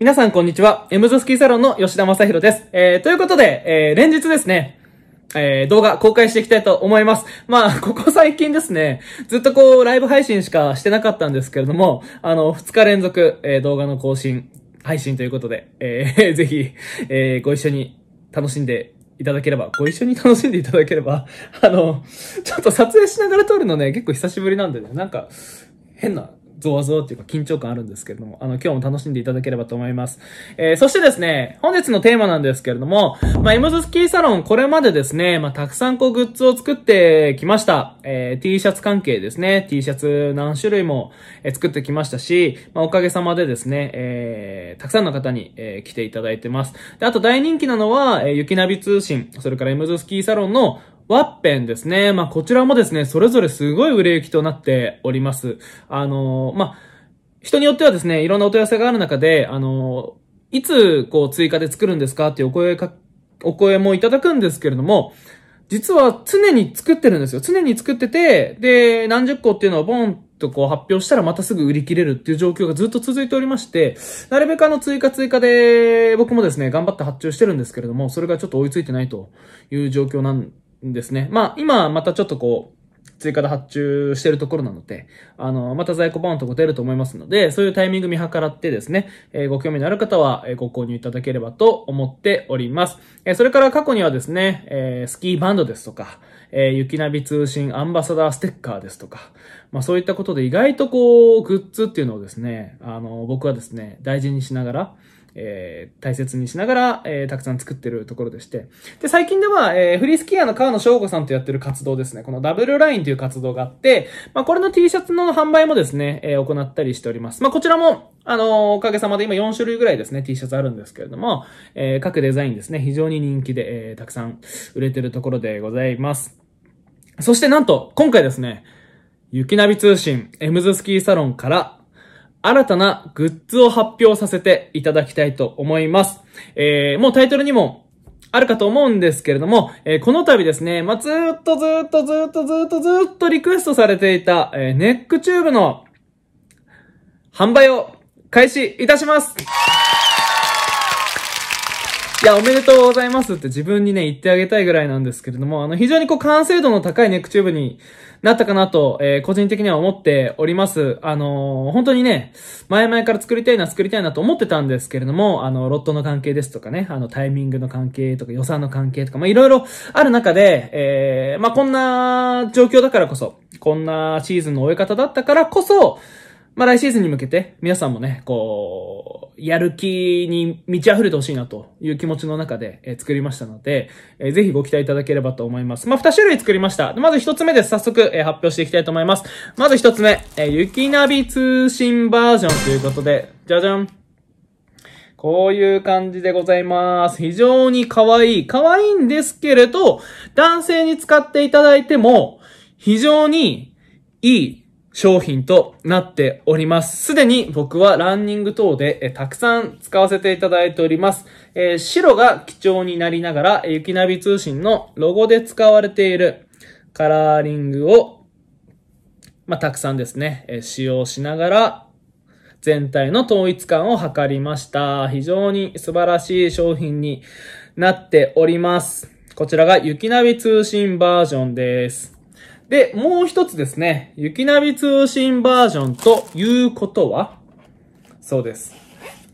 皆さんこんにちは。エムズスキーサロンの吉田正宏です。えー、ということで、えー、連日ですね、えー、動画公開していきたいと思います。まあ、ここ最近ですね、ずっとこう、ライブ配信しかしてなかったんですけれども、あの、2日連続、えー、動画の更新、配信ということで、えー、ぜひ、えー、ご一緒に楽しんでいただければ、ご一緒に楽しんでいただければ、あの、ちょっと撮影しながら撮るのね、結構久しぶりなんでね、なんか、変なゾワゾワっていうか緊張感あるんですけれども、あの、今日も楽しんでいただければと思います。えー、そしてですね、本日のテーマなんですけれども、まあ、イムズスキーサロン、これまでですね、まあ、たくさんこうグッズを作ってきました。えー、T シャツ関係ですね、T シャツ何種類も、え作ってきましたし、まあ、おかげさまでですね、えー、たくさんの方に、え来ていただいてます。で、あと大人気なのは、えー、雪ナビ通信、それからエムズスキーサロンのワッペンですね。まあ、こちらもですね、それぞれすごい売れ行きとなっております。あのー、まあ、人によってはですね、いろんなお問い合わせがある中で、あのー、いつ、こう、追加で作るんですかっていうお声か、お声もいただくんですけれども、実は常に作ってるんですよ。常に作ってて、で、何十個っていうのをボンとこう発表したらまたすぐ売り切れるっていう状況がずっと続いておりまして、なるべくあの追加追加で僕もですね、頑張って発注してるんですけれども、それがちょっと追いついてないという状況なんんですね。まあ、今またちょっとこう、追加で発注してるところなので、あの、また在庫バーンとこ出ると思いますので、そういうタイミング見計らってですね、えー、ご興味のある方は、えー、ご購入いただければと思っております。えー、それから過去にはですね、えスキーバンドですとか、え雪ナビ通信アンバサダーステッカーですとか、まあそういったことで意外とこう、グッズっていうのをですね、あの、僕はですね、大事にしながら、えー、大切にしながら、えー、たくさん作ってるところでして。で、最近では、えー、フリースキーヤーの川野翔吾さんとやってる活動ですね。このダブルラインという活動があって、まあ、これの T シャツの販売もですね、えー、行ったりしております。まあ、こちらも、あのおかげさまで今4種類ぐらいですね、T シャツあるんですけれども、えー、各デザインですね、非常に人気で、えー、たくさん売れてるところでございます。そしてなんと、今回ですね、雪ナビ通信、エムズスキーサロンから、新たなグッズを発表させていただきたいと思います。えー、もうタイトルにもあるかと思うんですけれども、えー、この度ですね、まあ、ずっとずっとずっとずっとずっとリクエストされていた、えー、ネックチューブの販売を開始いたしますいや、おめでとうございますって自分にね、言ってあげたいぐらいなんですけれども、あの、非常にこう、完成度の高いネックチューブになったかなと、えー、個人的には思っております。あのー、本当にね、前々から作りたいな、作りたいなと思ってたんですけれども、あの、ロットの関係ですとかね、あの、タイミングの関係とか、予算の関係とか、まいろいろある中で、えー、まあ、こんな状況だからこそ、こんなシーズンの終え方だったからこそ、まあ来シーズンに向けて皆さんもね、こう、やる気に満ち溢れてほしいなという気持ちの中で、え作りましたので、えぜひご期待いただければと思います。まあ2種類作りました。まず1つ目です。早速、え発表していきたいと思います。まず1つ目、え雪ナビ通信バージョンということで、じゃじゃんこういう感じでございます。非常に可愛い。可愛いんですけれど、男性に使っていただいても、非常にいい商品となっております。すでに僕はランニング等でえたくさん使わせていただいております。えー、白が貴重になりながら、雪ナビ通信のロゴで使われているカラーリングを、まあ、たくさんですね、えー、使用しながら、全体の統一感を図りました。非常に素晴らしい商品になっております。こちらが雪ナビ通信バージョンです。で、もう一つですね、雪ナビ通信バージョンということは、そうです。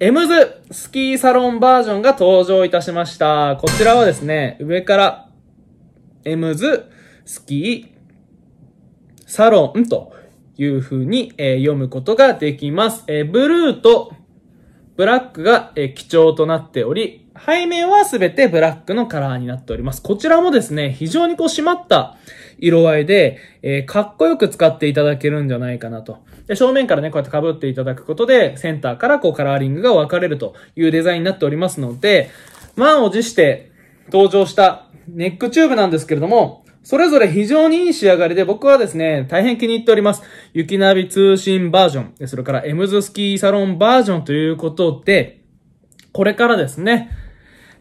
エムズスキーサロンバージョンが登場いたしました。こちらはですね、上から、エムズスキーサロンという風に、え読むことができます。えブルーとブラックが、え基調となっており、背面はすべてブラックのカラーになっております。こちらもですね、非常にこう締まった色合いで、えー、かっこよく使っていただけるんじゃないかなと。で、正面からね、こうやって被っていただくことで、センターからこうカラーリングが分かれるというデザインになっておりますので、満を持して登場したネックチューブなんですけれども、それぞれ非常にいい仕上がりで、僕はですね、大変気に入っております。雪ナビ通信バージョン、それからエムズスキーサロンバージョンということで、これからですね、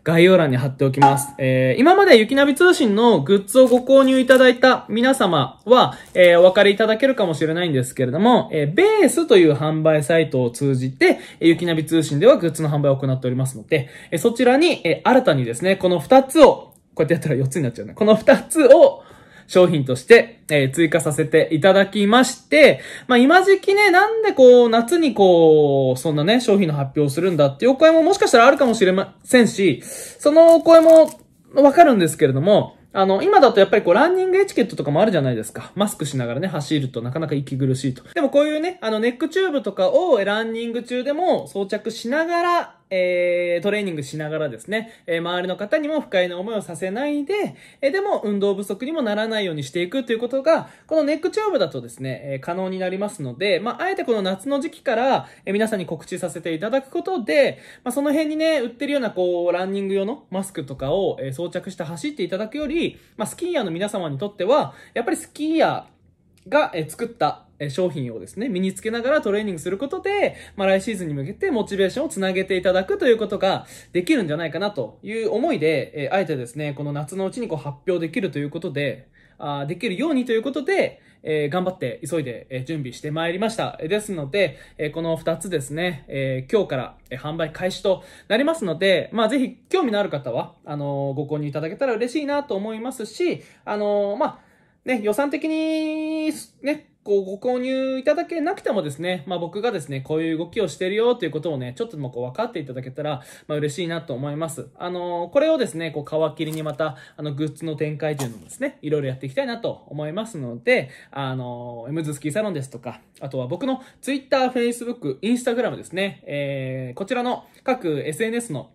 概要欄に貼っておきます。えー、今まで雪ナビ通信のグッズをご購入いただいた皆様は、えー、お分かりいただけるかもしれないんですけれども、えー、ベースという販売サイトを通じて、えー、雪ナビ通信ではグッズの販売を行っておりますので、えー、そちらに、えー、新たにですね、この2つを、こうやってやったら4つになっちゃうね。この2つを、商品として、えー、追加させていただきまして、まあ、今時期ね、なんでこう、夏にこう、そんなね、商品の発表をするんだっていうお声ももしかしたらあるかもしれませんし、そのお声もわかるんですけれども、あの、今だとやっぱりこう、ランニングエチケットとかもあるじゃないですか。マスクしながらね、走るとなかなか息苦しいと。でもこういうね、あの、ネックチューブとかをランニング中でも装着しながら、えー、トレーニングしながらですね、えー、周りの方にも不快な思いをさせないで、えー、でも運動不足にもならないようにしていくということが、このネックチューブだとですね、え可能になりますので、まあ、あえてこの夏の時期から、え皆さんに告知させていただくことで、まあ、その辺にね、売ってるようなこう、ランニング用のマスクとかを、え装着して走っていただくより、まあ、スキーヤーの皆様にとっては、やっぱりスキーヤーが、え作った商品をですね、身につけながらトレーニングすることで、まあ、来シーズンに向けてモチベーションをつなげていただくということができるんじゃないかなという思いで、えあえてですね、この夏のうちにこう発表できるということで、あできるようにということで、えー、頑張って急いで、準備してまいりました。ですので、えこの2つですね、えー、今日から、販売開始となりますので、まあ、ぜひ興味のある方は、あのー、ご購入いただけたら嬉しいなと思いますし、あのまあ、ね、予算的に、ね、こう、ご購入いただけなくてもですね、まあ僕がですね、こういう動きをしてるよということをね、ちょっとでもこう分かっていただけたら、まあ嬉しいなと思います。あのー、これをですね、こう皮切りにまた、あの、グッズの展開というのもですね、いろいろやっていきたいなと思いますので、あのー、ムズスキーサロンですとか、あとは僕の Twitter、Facebook、Instagram ですね、えー、こちらの各 SNS の、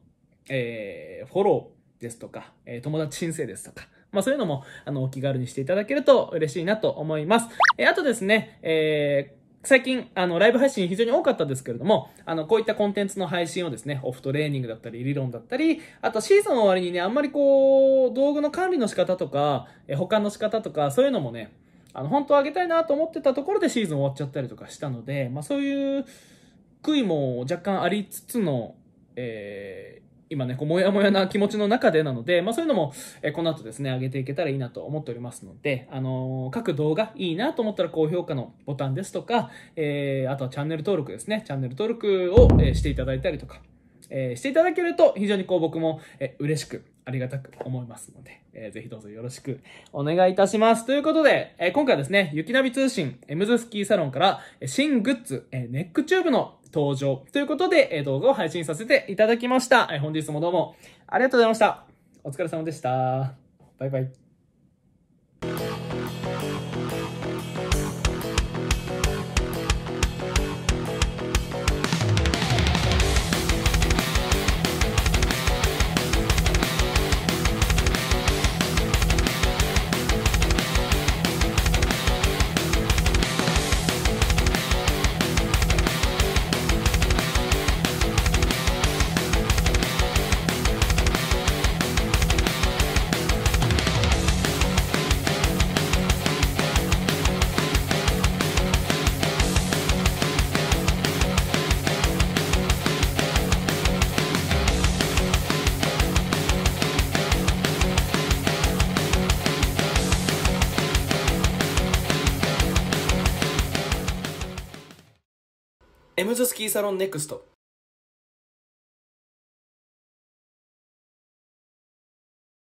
えー、フォローですとか、えー、友達申請ですとか、まあそういうのも、あの、お気軽にしていただけると嬉しいなと思います。えあとですね、えー、最近、あの、ライブ配信非常に多かったですけれども、あの、こういったコンテンツの配信をですね、オフトレーニングだったり、理論だったり、あとシーズンの終わりにね、あんまりこう、道具の管理の仕方とか、え保管の仕方とか、そういうのもね、あの、本当はあげたいなと思ってたところでシーズン終わっちゃったりとかしたので、まあそういう、悔いも若干ありつつの、えー今ね、こう、もやもやな気持ちの中でなので、まあそういうのも、えこの後ですね、上げていけたらいいなと思っておりますので、あの各動画いいなと思ったら高評価のボタンですとか、えー、あとはチャンネル登録ですね、チャンネル登録を、えしていただいたりとか、えー、していただけると非常にこう僕も、えー、嬉しくありがたく思いますので、えー、ぜひどうぞよろしくお願いいたします。ということで、えー、今回はですね、雪ナビ通信、エムズスキーサロンから、え新グッズ、えネックチューブの登場。ということで、動画を配信させていただきました。本日もどうもありがとうございました。お疲れ様でした。バイバイ。ムズスキーサロンネクスト